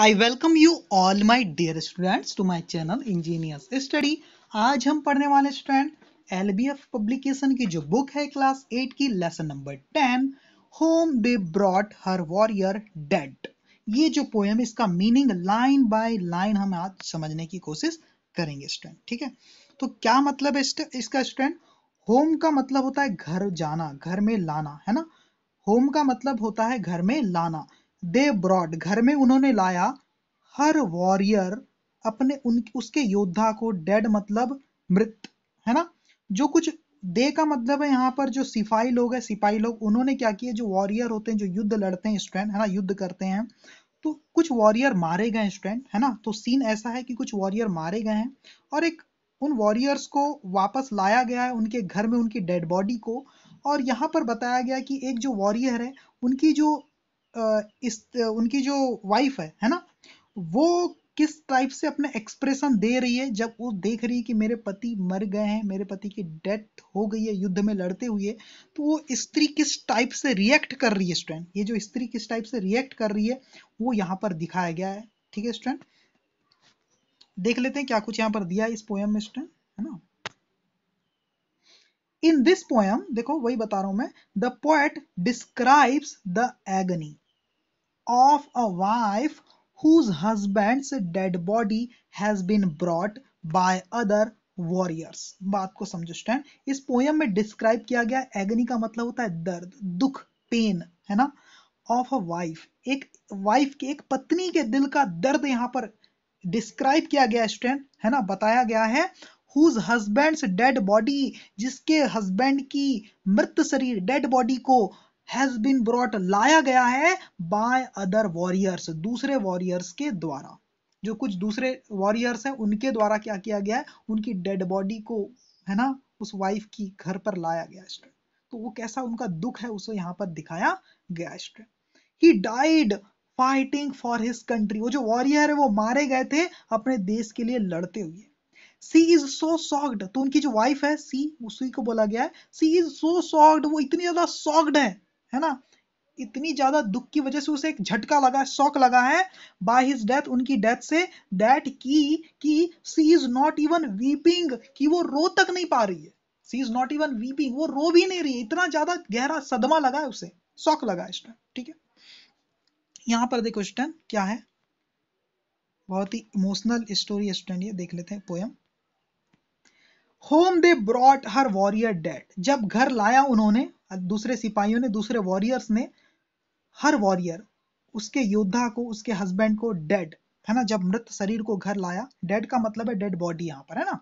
I welcome you all my dear students to my channel engineers study आज हम पढ़ने वाले student L B F publication की जो बुक है क्लास एट की lesson number ten home they brought her warrior dead ये जो पोएम इसका मीनिंग लाइन बाय लाइन हम आज समझने की कोशिश करेंगे स्टूडेंट ठीक है तो क्या मतलब है इसका स्टूडेंट होम का मतलब होता है घर जाना घर में लाना है ना होम का मतलब होता है घर में लाना दे ब्रॉड घर में उन्होंने लाया हर वॉरियर अपने उन उसके योद्धा को डेड मतलब मृत है ना जो कुछ दे का मतलब है यहाँ पर जो सिपाही लोग हैं सिपाही लोग उन्होंने क्या किया जो वॉरियर होते हैं जो युद्ध लड़ते हैं स्टैंड है ना युद्ध करते हैं तो कुछ वॉरियर मारे गए स्टैंड है ना तो सीन ऐसा है कि कुछ वॉरियर मारे गए हैं और एक उन वॉरियर्स को वापस लाया गया है उनके घर में उनकी डेड बॉडी को और यहाँ पर बताया गया कि एक जो वॉरियर है उनकी जो इस उनकी जो वाइफ है है ना वो किस टाइप से अपने एक्सप्रेशन दे रही है जब वो देख रही है कि मेरे पति मर गए हैं मेरे पति की डेथ हो गई है युद्ध में लड़ते हुए तो वो स्त्री किस टाइप से रिएक्ट कर रही है स्टूडेंट ये जो स्त्री किस टाइप से रिएक्ट कर रही है वो यहाँ पर दिखाया गया है ठीक है स्टूडेंट देख लेते हैं क्या कुछ यहाँ पर दिया इस पोयम में स्टूडेंट है ना इन दिस पोयम देखो वही बता रहा हूं मैं the poet describes the agony of a wife whose husband's dead body has been brought by other warriors बात को समझो स्टैंड इस पोयम में डिस्क्राइब किया गया एग्नी का मतलब होता है दर्द दुख पेन है ना ऑफ अ वाइफ एक वाइफ के एक पत्नी के दिल का दर्द यहां पर डिस्क्राइब किया गया स्टैंड है ना बताया गया है हुज हस्बैंड डेड बॉडी जिसके हस्बैंड की मृत शरीर डेड बॉडी को हैज बीन ब्रॉट लाया गया है बाय अदर वॉरियर्स दूसरे वॉरियर्स के द्वारा जो कुछ दूसरे वॉरियर्स हैं उनके द्वारा क्या किया गया है उनकी डेड बॉडी को है ना उस वाइफ की घर पर लाया गया स्टूडेंट तो वो कैसा उनका दुख है उसे यहाँ पर दिखाया गया student he died fighting for his country वो जो वॉरियर है वो मारे गए थे अपने देश के लिए लड़ते हुए सी इज सो सॉक्ड तो उनकी जो वाइफ है सी उसी को बोला गया है सी इज सो सॉक्ड वो इतनी ज्यादा सॉक्ड है है ना इतनी ज्यादा दुख की वजह से उसे एक झटका लगा शॉक लगा है बाय हिज डेथ उनकी डेथ से दैट की कि she is not even weeping कि वो रो तक नहीं पा रही है she is not even weeping वो रो भी नहीं रही है इतना ज्यादा गहरा सदमा लगा है उसे शॉक लगा है टाइम ठीक है यहां पर देखो स्टैंड क्या है बहुत ही इमोशनल स्टोरी स्टैंड ये देख लेते हैं poem home they brought her warrior dead जब घर लाया उन्होंने दूसरे सिपाहियों ने दूसरे वॉरियर्स ने हर वॉरियर उसके योद्धा को उसके हस्बैंड को डेड है ना जब मृत शरीर को घर लाया डेड का मतलब है डेड बॉडी यहाँ पर है ना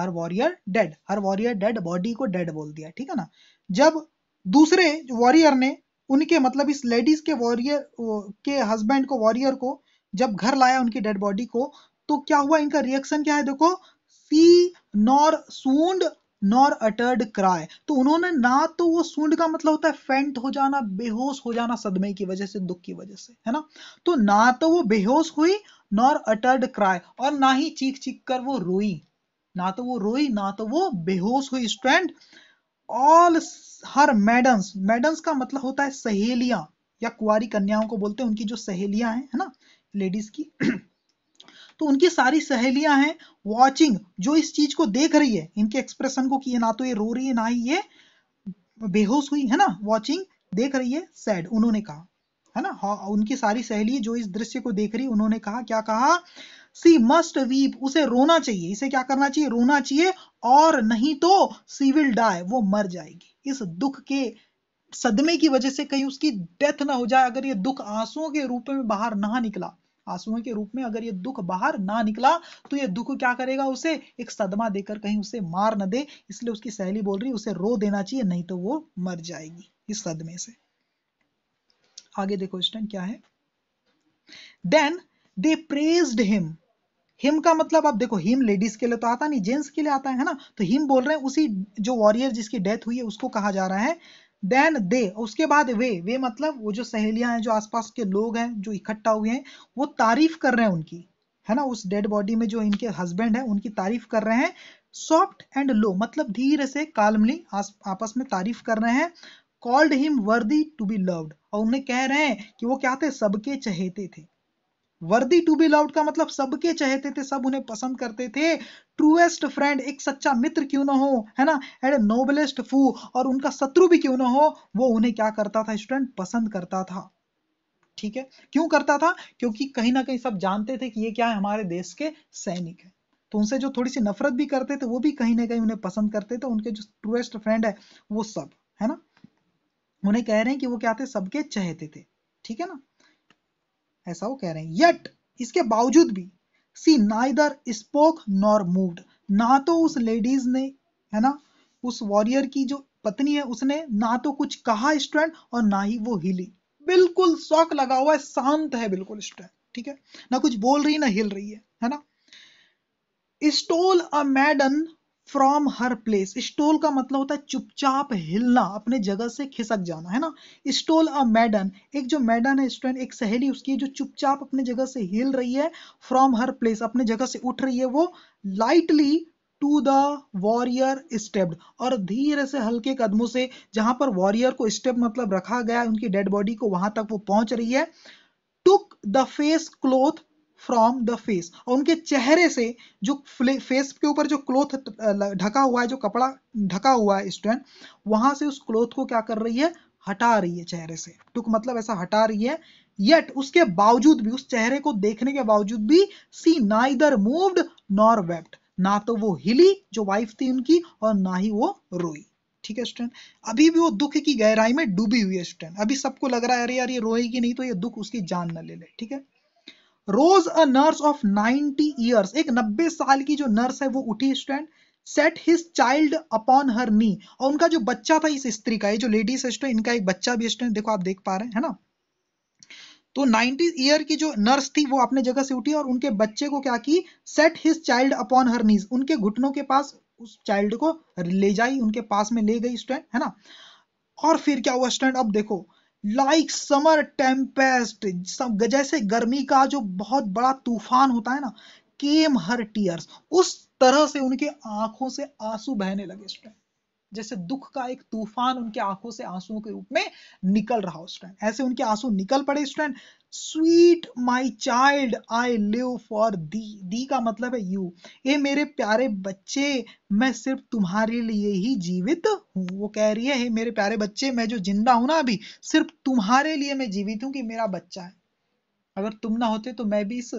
her warrior dead her warrior dead body को डेड बोल दिया ठीक है ना जब दूसरे वॉरियर ने उनके मतलब इस लेडीज के वॉरियर के हस्बैंड को वॉरियर को जब घर लाया उनकी डेड बॉडी को तो क्या हुआ इनका रिएक्शन क्या है देखो she nor swooned nor uttered cry तो उन्होंने ना तो वो सूंड का मतलब होता है फेंट हो जाना बेहोश हो जाना सदमे की वजह से दुख की वजह से है ना तो ना तो वो बेहोश हुई नॉर अटर्ड क्राय और ना ही चीख चीख कर वो रोई ना तो वो रोई ना तो वो बेहोश हुई stand all her maidens maidens का मतलब होता है सहेलियां या कुआरी कन्याओं को बोलते हैं उनकी जो सहेलियां हैं है ना लेडीज की तो उनकी सारी सहेलियां हैं वॉचिंग जो इस चीज को देख रही है इनके एक्सप्रेशन को कि ये ना तो ये रो रही है ना ही ये बेहोश हुई है ना वॉचिंग देख रही है सैड उन्होंने कहा है ना हाँ उनकी सारी सहेली जो इस दृश्य को देख रही उन्होंने कहा क्या कहा सी मस्ट वीप उसे रोना चाहिए इसे क्या करना चाहिए रोना चाहिए और नहीं तो सी विल डाय वो मर जाएगी इस दुख के सदमे की वजह से कहीं उसकी डेथ ना हो जाए अगर ये दुख आंसुओं के रूप में बाहर ना निकला आंसुओं के रूप में अगर ये दुख बाहर ना निकला तो ये दुख क्या करेगा उसे एक सदमा देकर कहीं उसे मार न दे इसलिए उसकी सहेली बोल रही उसे रो देना चाहिए नहीं तो वो मर जाएगी इस सदमे से आगे देखो क्वेश्चन क्या है then they praised him him का मतलब आप देखो हिम लेडीज के लिए तो आता नहीं जेंट्स के लिए आता है ना तो हिम बोल रहे हैं उसी जो वॉरियर जिसकी डेथ हुई है उसको कहा जा रहा है देन दे उसके बाद वे वे मतलब वो जो सहेलियां हैं जो आसपास के लोग हैं जो इकट्ठा हुए हैं वो तारीफ कर रहे हैं उनकी है ना उस डेड बॉडी में जो इनके हस्बैंड है उनकी तारीफ कर रहे हैं सॉफ्ट एंड लो मतलब धीरे से कालमली आपस में तारीफ कर रहे हैं called him worthy to be loved और उन्हें कह रहे हैं कि वो क्या थे सबके चहेते थे वर्दी टू बी लव्ड का मतलब सबके चाहते थे सब उन्हें पसंद करते थे ट्रूएस्ट फ्रेंड एक सच्चा मित्र क्यों ना हो है ना एड नोबलेस्ट फू और उनका शत्रु भी क्यों ना हो वो उन्हें क्या करता था स्टूडेंट पसंद करता था ठीक है क्यों करता था क्योंकि कहीं ना कहीं सब जानते थे कि ये क्या है हमारे देश के सैनिक है तो उनसे जो थोड़ी सी नफरत भी करते थे वो भी कहीं ना कहीं उन्हें पसंद करते थे उनके जो ट्रूएस्ट फ्रेंड है वो सब है ना उन्हें कह रहे हैं कि वो क्या थे सबके चहेते थे ठीक है ना ऐसा वो कह रहे हैं येट इसके बावजूद भी she neither spoke nor moved ना तो उस लेडीज ने है ना उस वॉरियर की जो पत्नी है उसने ना तो कुछ कहा स्टूडेंट और ना ही वो हिली बिल्कुल शौक लगा हुआ है शांत है बिल्कुल स्टूडेंट ठीक है ना कुछ बोल रही ना हिल रही है है ना stole a maiden from her place stole का मतलब होता है चुपचाप हिलना अपने जगह से खिसक जाना है ना स्टोल अ मैडन एक जो मैडन है स्टूडेंट एक सहेली उसकी है जो चुपचाप अपने जगह से हिल रही है फ्रॉम हर प्लेस अपने जगह से उठ रही है वो lightly to the warrior stepped और धीरे से हल्के कदमों से जहां पर वॉरियर को स्टेप मतलब रखा गया उनकी डेड बॉडी को वहां तक वो पहुंच रही है took the face cloth from the face और उनके चेहरे से जो फेस के ऊपर जो क्लोथ ढका हुआ है जो कपड़ा ढका हुआ है स्टूडेंट वहां से उस क्लोथ को क्या कर रही है हटा रही है चेहरे से टुक मतलब ऐसा हटा रही है येट उसके बावजूद भी उस चेहरे को देखने के बावजूद भी she neither moved nor wept ना तो वो हिली जो वाइफ थी उनकी और ना ही वो रोई ठीक है स्टूडेंट अभी भी वो दुख की गहराई में डूबी हुई है स्टूडेंट अभी सबको लग रहा है अरे यार ये रोएगी नहीं तो ये दुख उसकी जान न ले ले ठीक है rose a nurse of 90 years एक 90 साल की जो नर्स है वो उठी student set his child upon her knee और उनका जो बच्चा था इस स्त्री का ये जो लेडीज है इनका एक बच्चा भी स्टूडेंट देखो आप देख पा रहे हैं ना तो 90 ईयर की जो नर्स थी वो अपने जगह से उठी और उनके बच्चे को क्या की set his child upon her knees उनके घुटनों के पास उस चाइल्ड को ले जाई उनके पास में ले गई स्टूडेंट है ना और फिर क्या हुआ स्टूडेंट अब देखो लाइक समर टेम्पेस्ट जैसे गर्मी का जो बहुत बड़ा तूफान होता है ना केम हर टीयर्स उस तरह से उनके आंखों से आंसू बहने लगे स्टूडेंट टाइम जैसे दुख का एक तूफान उनके आंखों से आंसुओं के रूप में निकल रहा हो स्टैंड ऐसे उनके आंसू निकल पड़े stand sweet my child I live for thee thee का मतलब है यू ए मेरे प्यारे बच्चे मैं सिर्फ तुम्हारे लिए ही जीवित हूँ वो कह रही है मेरे प्यारे बच्चे मैं जो जिंदा हूं ना अभी सिर्फ तुम्हारे लिए मैं जीवित हूँ कि मेरा बच्चा है अगर तुम ना होते तो मैं भी इस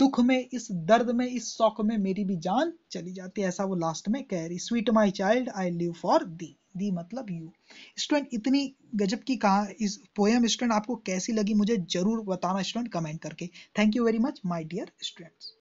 दुख में इस दर्द में इस शौक में मेरी भी जान चली जाती है ऐसा वो लास्ट में कह रही sweet my child I live for thee thee मतलब यू स्टूडेंट इतनी गजब की कहा इस पोएम स्टूडेंट आपको कैसी लगी मुझे जरूर बताना स्टूडेंट कमेंट करके thank you very much my dear students